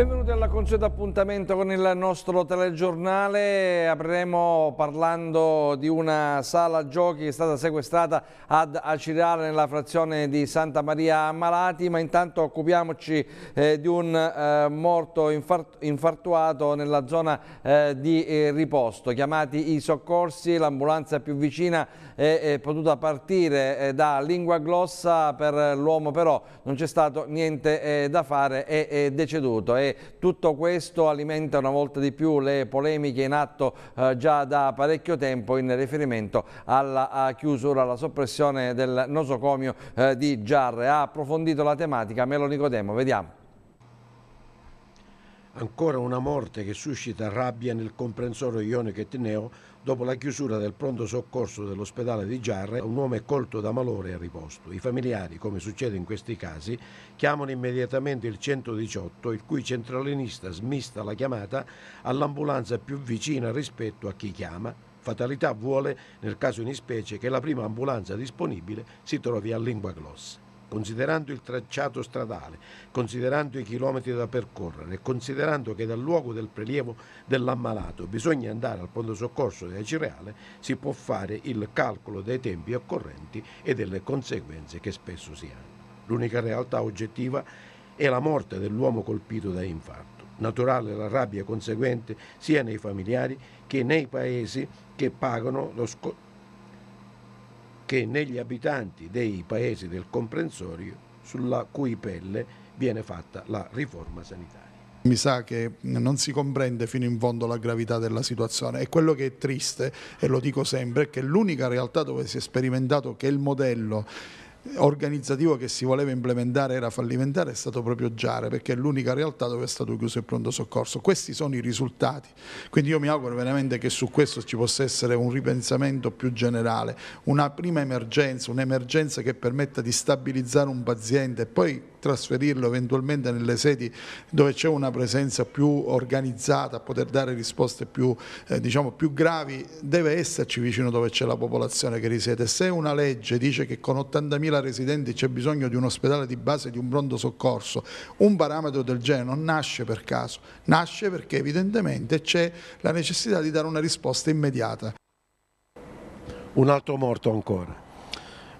Benvenuti alla consueta appuntamento con il nostro telegiornale. Apriremo parlando di una sala giochi che è stata sequestrata ad Acireale nella frazione di Santa Maria Malati, ma intanto occupiamoci eh, di un eh, morto infart infartuato nella zona eh, di eh, riposto. Chiamati i soccorsi, l'ambulanza più vicina è, è potuta partire eh, da Lingua Glossa, per l'uomo però non c'è stato niente eh, da fare, è, è deceduto. È tutto questo alimenta una volta di più le polemiche in atto eh, già da parecchio tempo in riferimento alla eh, chiusura, alla soppressione del nosocomio eh, di Giarre. Ha approfondito la tematica Melo Nicodemo, vediamo. Ancora una morte che suscita rabbia nel comprensorio Ione etneo Dopo la chiusura del pronto soccorso dell'ospedale di Giarre, un uomo è colto da malore e riposto. I familiari, come succede in questi casi, chiamano immediatamente il 118, il cui centralinista smista la chiamata all'ambulanza più vicina rispetto a chi chiama. Fatalità vuole, nel caso in specie, che la prima ambulanza disponibile si trovi a lingua glossa considerando il tracciato stradale, considerando i chilometri da percorrere considerando che dal luogo del prelievo dell'ammalato bisogna andare al pronto soccorso di Acireale, si può fare il calcolo dei tempi occorrenti e delle conseguenze che spesso si hanno. L'unica realtà oggettiva è la morte dell'uomo colpito da infarto. Naturale la rabbia conseguente sia nei familiari che nei paesi che pagano lo scopo che negli abitanti dei paesi del comprensorio sulla cui pelle viene fatta la riforma sanitaria. Mi sa che non si comprende fino in fondo la gravità della situazione e quello che è triste, e lo dico sempre, è che l'unica realtà dove si è sperimentato che il modello organizzativo che si voleva implementare era fallimentare è stato proprio Giare perché è l'unica realtà dove è stato chiuso il pronto soccorso questi sono i risultati quindi io mi auguro veramente che su questo ci possa essere un ripensamento più generale una prima emergenza un'emergenza che permetta di stabilizzare un paziente e poi trasferirlo eventualmente nelle sedi dove c'è una presenza più organizzata a poter dare risposte più, eh, diciamo, più gravi deve esserci vicino dove c'è la popolazione che risiede se una legge dice che con 80.000 100.000 residenti c'è bisogno di un ospedale di base, di un pronto soccorso, un parametro del genere non nasce per caso, nasce perché evidentemente c'è la necessità di dare una risposta immediata. Un altro morto ancora.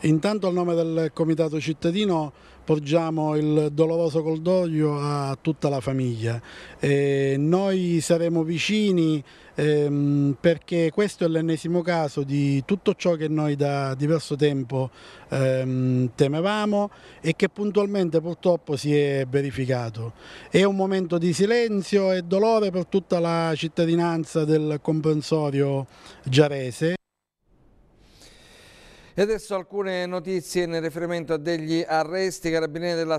Intanto a nome del Comitato Cittadino porgiamo il doloroso cordoglio a tutta la famiglia. Eh, noi saremo vicini ehm, perché questo è l'ennesimo caso di tutto ciò che noi da diverso tempo ehm, temevamo e che puntualmente purtroppo si è verificato. È un momento di silenzio e dolore per tutta la cittadinanza del comprensorio giarese. E adesso alcune notizie nel riferimento a degli arresti. I carabinieri della,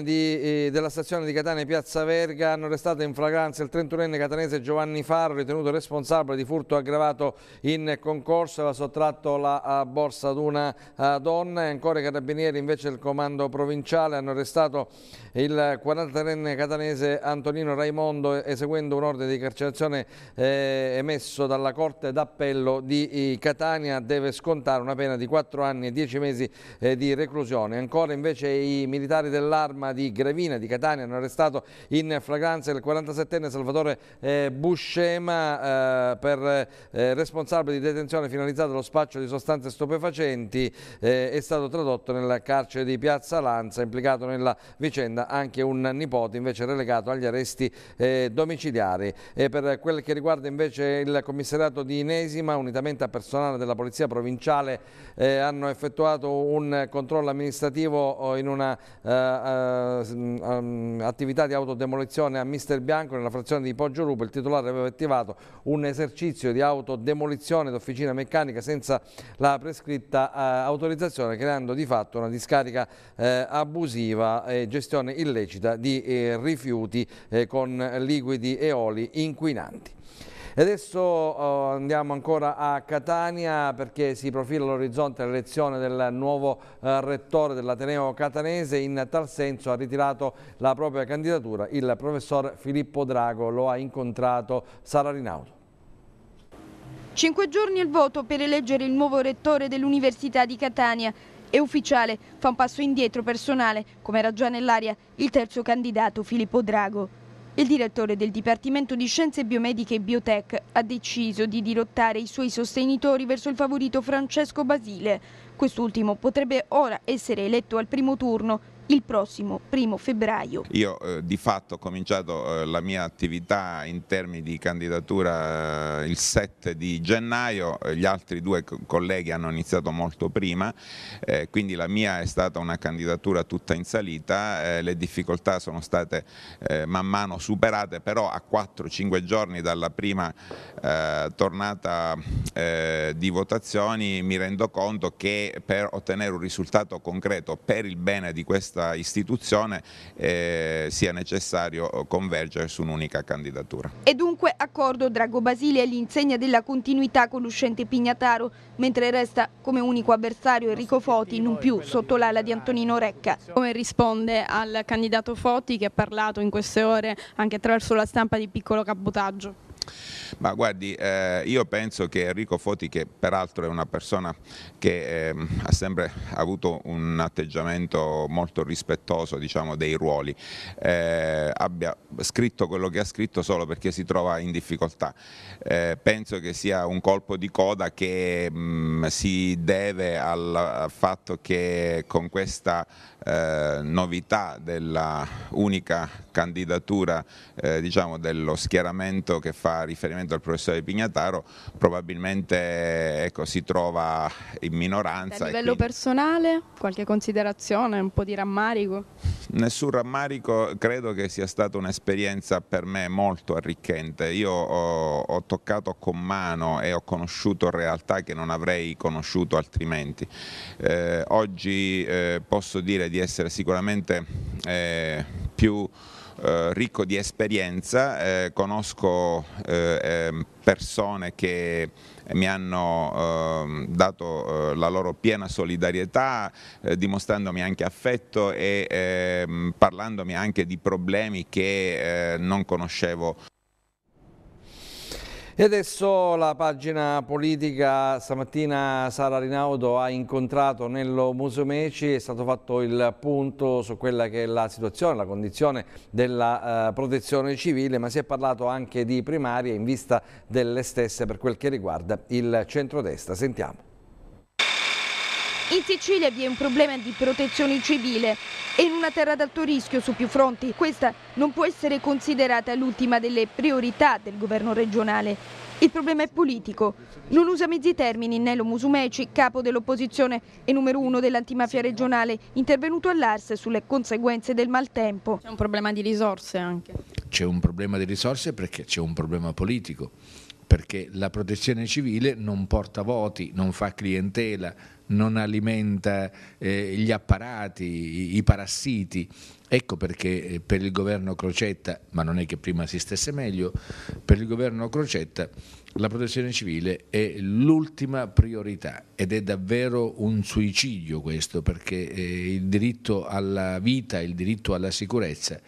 di, eh, della stazione di Catania Piazza Verga hanno arrestato in flagranza il 31enne catanese Giovanni Faro, ritenuto responsabile di furto aggravato in concorso. Aveva sottratto la eh, borsa ad una eh, donna. E ancora i carabinieri invece del comando provinciale hanno arrestato il 43enne catanese Antonino Raimondo eseguendo un ordine di carcerazione emesso dalla Corte d'Appello di Catania. Deve scontare una pena di di 4 anni e 10 mesi eh, di reclusione. Ancora invece i militari dell'arma di Gravina di Catania hanno arrestato in flagranza il 47enne Salvatore eh, Buscema eh, per eh, responsabile di detenzione finalizzata allo spaccio di sostanze stupefacenti. Eh, è stato tradotto nel carcere di Piazza Lanza, implicato nella vicenda anche un nipote invece relegato agli arresti eh, domiciliari. E per quel che riguarda invece il commissariato di Inesima, unitamente a personale della Polizia Provinciale eh, hanno effettuato un controllo amministrativo oh, in una eh, eh mm, mm, attività di autodemolizione a Mister Bianco nella frazione di Poggio Rupo. Il titolare aveva attivato un esercizio di autodemolizione d'officina meccanica senza la prescritta eh, autorizzazione creando di fatto una discarica eh, abusiva e gestione illecita di rifiuti con liquidi e oli inquinanti. E adesso oh, andiamo ancora a Catania perché si profila all'orizzonte l'elezione del nuovo eh, rettore dell'Ateneo catanese. In tal senso ha ritirato la propria candidatura il professor Filippo Drago. Lo ha incontrato Sara Rinaudo. Cinque giorni il voto per eleggere il nuovo rettore dell'Università di Catania. È ufficiale, fa un passo indietro personale, come era già nell'aria il terzo candidato Filippo Drago. Il direttore del Dipartimento di Scienze Biomediche e Biotech ha deciso di dirottare i suoi sostenitori verso il favorito Francesco Basile. Quest'ultimo potrebbe ora essere eletto al primo turno il prossimo primo febbraio. Io eh, di fatto ho cominciato eh, la mia attività in termini di candidatura eh, il 7 di gennaio, eh, gli altri due colleghi hanno iniziato molto prima, eh, quindi la mia è stata una candidatura tutta in salita, eh, le difficoltà sono state man mano superate, però a 4-5 giorni dalla prima tornata di votazioni mi rendo conto che per ottenere un risultato concreto per il bene di questa questa istituzione eh, sia necessario eh, convergere su un'unica candidatura. E dunque accordo Drago Basile all'insegna della continuità con l'uscente Pignataro, mentre resta come unico avversario Enrico Foti, non più sotto l'ala di Antonino Recca. Come risponde al candidato Foti che ha parlato in queste ore anche attraverso la stampa di piccolo cabotaggio? Ma guardi, eh, io penso che Enrico Foti, che peraltro è una persona che eh, ha sempre avuto un atteggiamento molto rispettoso diciamo, dei ruoli, eh, abbia scritto quello che ha scritto solo perché si trova in difficoltà. Eh, penso che sia un colpo di coda che mh, mm, si deve al fatto che con questa eh, novità della unica candidatura eh, diciamo, dello schieramento che fa riferimento al professore Pignataro, probabilmente ecco, si trova in minoranza. A livello quindi... personale, qualche considerazione, un po' di rammarico? Nessun rammarico, credo che sia stata un'esperienza per me molto arricchente. Io ho, ho toccato con mano e ho conosciuto realtà che non avrei conosciuto altrimenti. Eh, oggi eh, posso dire di essere sicuramente eh, più eh, ricco di esperienza, eh, conosco eh, ehm, persone che mi hanno ehm, dato eh, la loro piena solidarietà, eh, dimostrandomi anche affetto e ehm, parlandomi anche di problemi che non conoscevo. E adesso la pagina politica, stamattina Sara Rinaudo ha incontrato Nello Musumeci, è stato fatto il punto su quella che è la situazione, la condizione della eh, protezione civile, ma si è parlato anche di primarie in vista delle stesse per quel che riguarda il centrodestra. Sentiamo. In Sicilia vi è un problema di protezione civile e in una terra ad alto rischio su più fronti questa non può essere considerata l'ultima delle priorità del governo regionale. Il problema è politico. Non usa mezzi termini Nello Musumeci, capo dell'opposizione e numero uno dell'antimafia regionale, intervenuto all'Ars sulle conseguenze del maltempo. C'è un problema di risorse anche. C'è un problema di risorse perché c'è un problema politico, perché la protezione civile non porta voti, non fa clientela, non alimenta eh, gli apparati, i, i parassiti. Ecco perché eh, per il governo Crocetta, ma non è che prima si stesse meglio, per il governo Crocetta la protezione civile è l'ultima priorità ed è davvero un suicidio questo perché eh, il diritto alla vita, il diritto alla sicurezza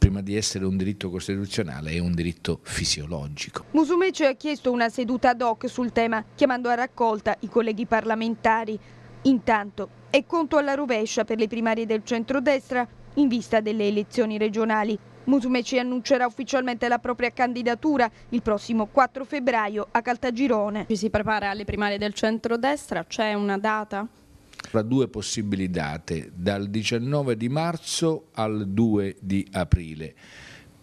prima di essere un diritto costituzionale è un diritto fisiologico. Musumeci ha chiesto una seduta ad hoc sul tema, chiamando a raccolta i colleghi parlamentari. Intanto è conto alla rovescia per le primarie del centrodestra in vista delle elezioni regionali. Musumeci annuncerà ufficialmente la propria candidatura il prossimo 4 febbraio a Caltagirone. Ci si prepara alle primarie del centrodestra, c'è una data? tra due possibili date, dal 19 di marzo al 2 di aprile.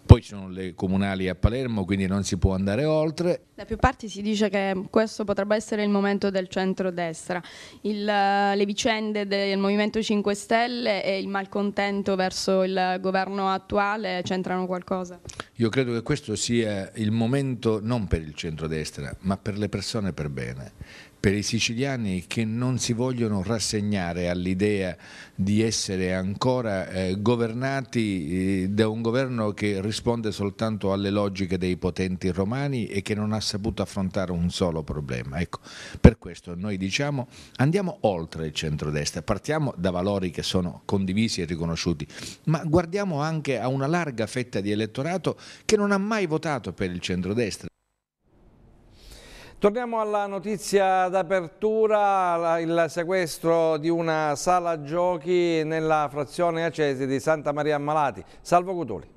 Poi ci sono le comunali a Palermo, quindi non si può andare oltre. Da più parti si dice che questo potrebbe essere il momento del centrodestra. Il, eh, le vicende del Movimento 5 Stelle e il malcontento verso il governo attuale c'entrano qualcosa? Io credo che questo sia il momento non per il centro-destra, ma per le persone per bene per i siciliani che non si vogliono rassegnare all'idea di essere ancora eh, governati eh, da un governo che risponde soltanto alle logiche dei potenti romani e che non ha saputo affrontare un solo problema. Ecco, per questo noi diciamo andiamo oltre il centrodestra, partiamo da valori che sono condivisi e riconosciuti, ma guardiamo anche a una larga fetta di elettorato che non ha mai votato per il centrodestra. Torniamo alla notizia d'apertura, il sequestro di una sala giochi nella frazione Acesi di Santa Maria Ammalati. Salvo Cutoli.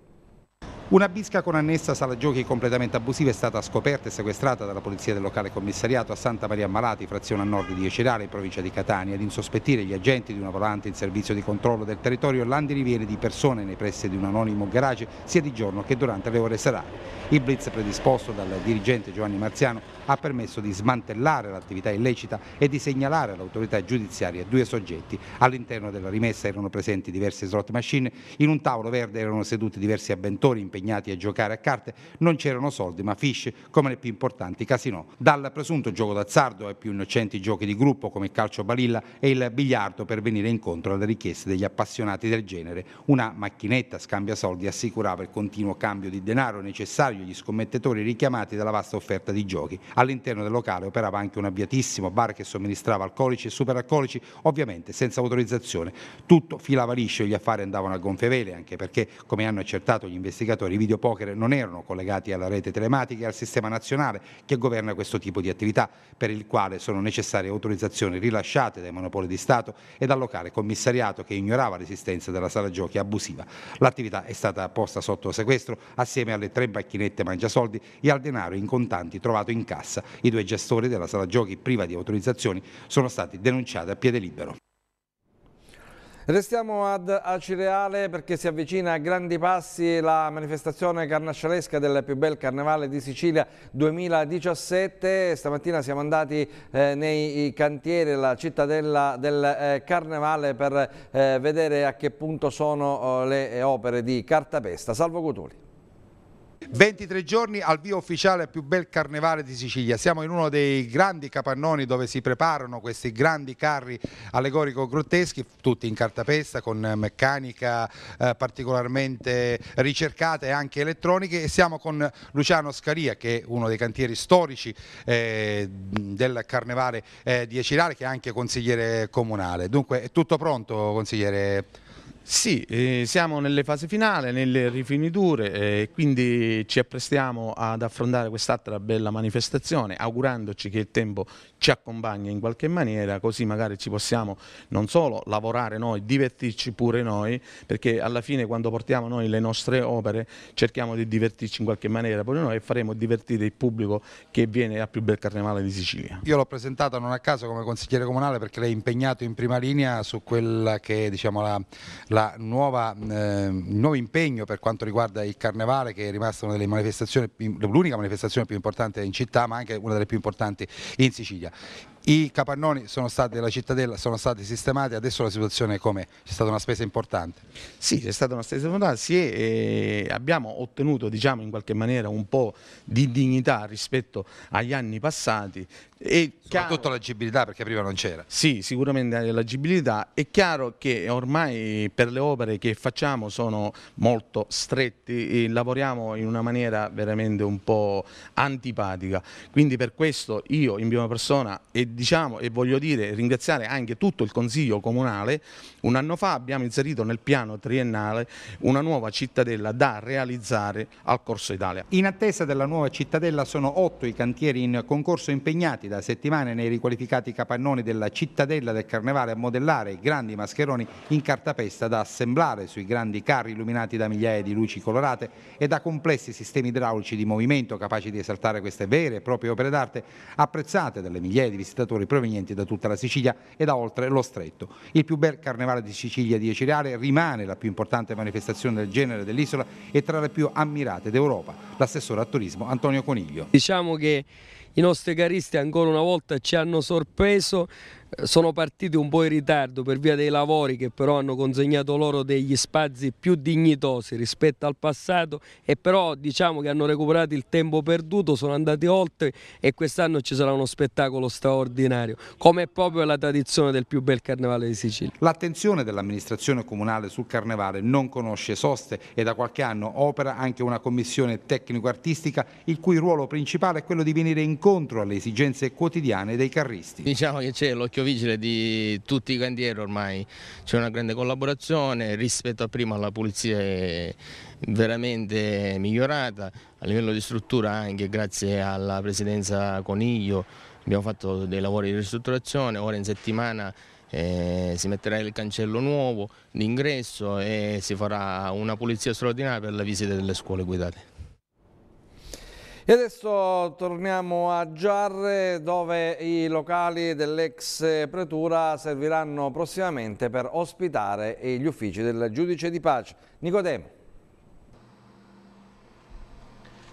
Una bisca con annessa sala giochi completamente abusiva è stata scoperta e sequestrata dalla polizia del locale commissariato a Santa Maria Malati, frazione a nord di Ecerale, in provincia di Catania, ad insospettire gli agenti di una volante in servizio di controllo del territorio l'andiriviere di persone nei pressi di un anonimo garage sia di giorno che durante le ore serali. Il blitz predisposto dal dirigente Giovanni Marziano ha permesso di smantellare l'attività illecita e di segnalare all'autorità giudiziaria due soggetti. All'interno della rimessa erano presenti diverse slot machine, in un tavolo verde erano seduti diversi avventori impegnati a giocare a carte, non c'erano soldi ma fish come le più importanti casino. Dal presunto gioco d'azzardo ai più innocenti giochi di gruppo come il calcio balilla e il biliardo per venire incontro alle richieste degli appassionati del genere. Una macchinetta scambia soldi assicurava il continuo cambio di denaro necessario agli scommettitori richiamati dalla vasta offerta di giochi. All'interno del locale operava anche un avviatissimo bar che somministrava alcolici e superalcolici, ovviamente senza autorizzazione. Tutto filava liscio e gli affari andavano a gonfie vele, anche perché, come hanno accertato gli investigatori, i videopoker non erano collegati alla rete telematica e al sistema nazionale che governa questo tipo di attività, per il quale sono necessarie autorizzazioni rilasciate dai monopoli di Stato e dal locale commissariato che ignorava l'esistenza della sala giochi abusiva. L'attività è stata posta sotto sequestro assieme alle tre macchinette mangiasoldi e al denaro in contanti trovato in casa Cassa. I due gestori della sala giochi priva di autorizzazioni sono stati denunciati a piede libero. Restiamo ad Acireale perché si avvicina a grandi passi la manifestazione carnascialesca del più bel carnevale di Sicilia 2017. Stamattina siamo andati eh, nei cantieri, della cittadella del eh, carnevale per eh, vedere a che punto sono oh, le eh, opere di cartapesta. Salvo Gutuli. 23 giorni al via ufficiale più bel carnevale di Sicilia, siamo in uno dei grandi capannoni dove si preparano questi grandi carri allegorico-grotteschi, tutti in cartapesta con meccanica eh, particolarmente ricercata e anche elettroniche e siamo con Luciano Scaria che è uno dei cantieri storici eh, del carnevale eh, di Ecirale che è anche consigliere comunale. Dunque è tutto pronto consigliere? Sì, eh, siamo nelle fasi finali, nelle rifiniture, eh, quindi ci apprestiamo ad affrontare quest'altra bella manifestazione, augurandoci che il tempo ci accompagni in qualche maniera, così magari ci possiamo non solo lavorare noi, divertirci pure noi, perché alla fine quando portiamo noi le nostre opere cerchiamo di divertirci in qualche maniera pure noi e faremo divertire il pubblico che viene al più bel carnevale di Sicilia. Io l'ho presentata non a caso come consigliere comunale perché lei è impegnato in prima linea su quella che è diciamo, la nuova, eh, il nuovo impegno per quanto riguarda il Carnevale che è rimasta una delle manifestazioni, l'unica manifestazione più importante in città ma anche una delle più importanti in Sicilia. I capannoni stati, della cittadella sono stati sistemati, adesso la situazione è come? C'è stata una spesa importante? Sì, c'è stata una spesa importante, sì, eh, abbiamo ottenuto diciamo, in qualche maniera un po' di dignità rispetto agli anni passati. E Soprattutto l'agibilità perché prima non c'era. Sì, sicuramente l'agibilità. È chiaro che ormai per le opere che facciamo sono molto stretti, lavoriamo in una maniera veramente un po' antipatica, quindi per questo io in prima persona e diciamo e voglio dire ringraziare anche tutto il Consiglio Comunale, un anno fa abbiamo inserito nel piano triennale una nuova cittadella da realizzare al Corso Italia. In attesa della nuova cittadella sono otto i cantieri in concorso impegnati da settimane nei riqualificati capannoni della cittadella del Carnevale a modellare i grandi mascheroni in cartapesta da assemblare sui grandi carri illuminati da migliaia di luci colorate e da complessi sistemi idraulici di movimento capaci di esaltare queste vere e proprie opere d'arte apprezzate dalle migliaia di visitatori spettatori provenienti da tutta la Sicilia e da oltre lo stretto. Il più bel carnevale di Sicilia di Eciriale rimane la più importante manifestazione del genere dell'isola e tra le più ammirate d'Europa, l'assessore a turismo Antonio Coniglio. Diciamo che i nostri caristi ancora una volta ci hanno sorpreso sono partiti un po' in ritardo per via dei lavori che però hanno consegnato loro degli spazi più dignitosi rispetto al passato e però diciamo che hanno recuperato il tempo perduto, sono andati oltre e quest'anno ci sarà uno spettacolo straordinario, come è proprio la tradizione del più bel carnevale di Sicilia. L'attenzione dell'amministrazione comunale sul carnevale non conosce soste e da qualche anno opera anche una commissione tecnico-artistica il cui ruolo principale è quello di venire incontro alle esigenze quotidiane dei carristi. Diciamo che c'è l'occhio Muschio Vigile di tutti i cantieri ormai c'è una grande collaborazione rispetto a prima la pulizia è veramente migliorata a livello di struttura anche grazie alla presidenza Coniglio abbiamo fatto dei lavori di ristrutturazione ora in settimana eh, si metterà il cancello nuovo d'ingresso e si farà una pulizia straordinaria per la visita delle scuole guidate. E adesso torniamo a Giarre dove i locali dell'ex pretura serviranno prossimamente per ospitare gli uffici del giudice di pace. Nicodemo.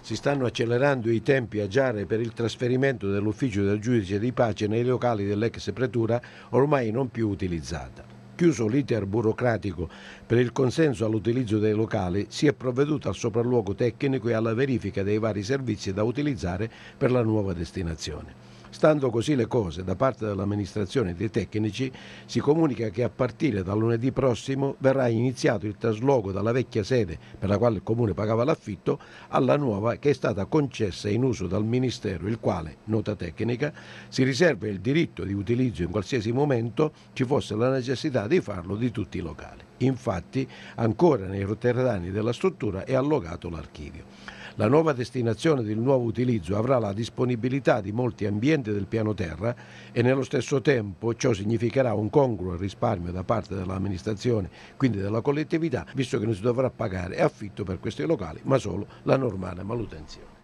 Si stanno accelerando i tempi a Giarre per il trasferimento dell'ufficio del giudice di pace nei locali dell'ex pretura ormai non più utilizzata. Chiuso l'iter burocratico per il consenso all'utilizzo dei locali, si è provveduto al sopralluogo tecnico e alla verifica dei vari servizi da utilizzare per la nuova destinazione. Stando così le cose, da parte dell'amministrazione e dei tecnici si comunica che a partire da lunedì prossimo verrà iniziato il trasloco dalla vecchia sede per la quale il comune pagava l'affitto alla nuova che è stata concessa in uso dal Ministero, il quale, nota tecnica, si riserva il diritto di utilizzo in qualsiasi momento ci fosse la necessità di farlo di tutti i locali. Infatti ancora nei rotterrani della struttura è allogato l'archivio. La nuova destinazione del nuovo utilizzo avrà la disponibilità di molti ambienti del piano terra e nello stesso tempo ciò significherà un congruo risparmio da parte dell'amministrazione, quindi della collettività, visto che non si dovrà pagare affitto per questi locali, ma solo la normale manutenzione.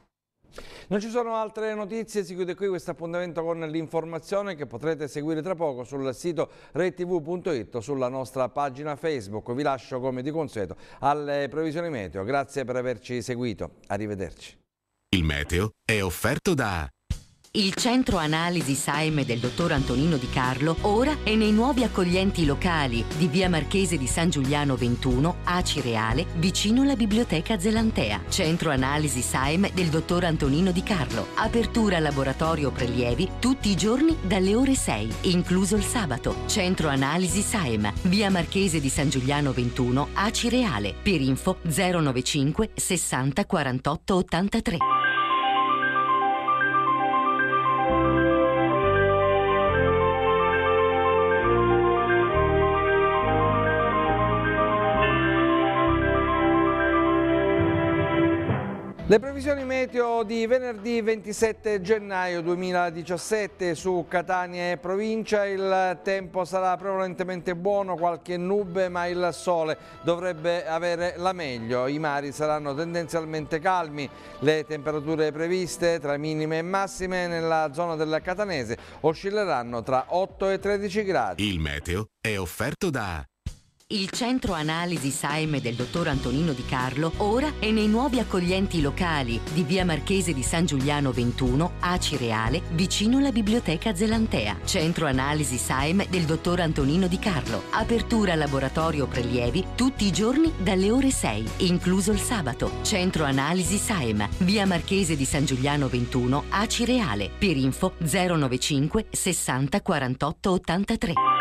Non ci sono altre notizie, si chiude qui questo appuntamento con l'informazione che potrete seguire tra poco sul sito retv.it o sulla nostra pagina Facebook. Vi lascio come di consueto alle previsioni meteo. Grazie per averci seguito. Arrivederci. Il meteo è offerto da il centro analisi Saime del dottor Antonino Di Carlo ora è nei nuovi accoglienti locali di via Marchese di San Giuliano 21, a Cireale, vicino alla biblioteca Zelantea. Centro analisi Saime del dottor Antonino Di Carlo. Apertura laboratorio prelievi tutti i giorni dalle ore 6, incluso il sabato. Centro analisi Saime, via Marchese di San Giuliano 21, a Cireale. Per info 095 60 48 83. Le previsioni meteo di venerdì 27 gennaio 2017 su Catania e provincia il tempo sarà prevalentemente buono, qualche nube ma il sole dovrebbe avere la meglio, i mari saranno tendenzialmente calmi, le temperature previste tra minime e massime nella zona del Catanese oscilleranno tra 8 e 13 gradi. Il meteo è offerto da il centro analisi Saime del dottor Antonino Di Carlo ora è nei nuovi accoglienti locali di via Marchese di San Giuliano 21, Acireale, vicino alla biblioteca Zelantea. Centro analisi Saime del dottor Antonino Di Carlo. Apertura laboratorio prelievi tutti i giorni dalle ore 6, incluso il sabato. Centro analisi Saime, via Marchese di San Giuliano 21, Acireale. Per info 095 60 48 83.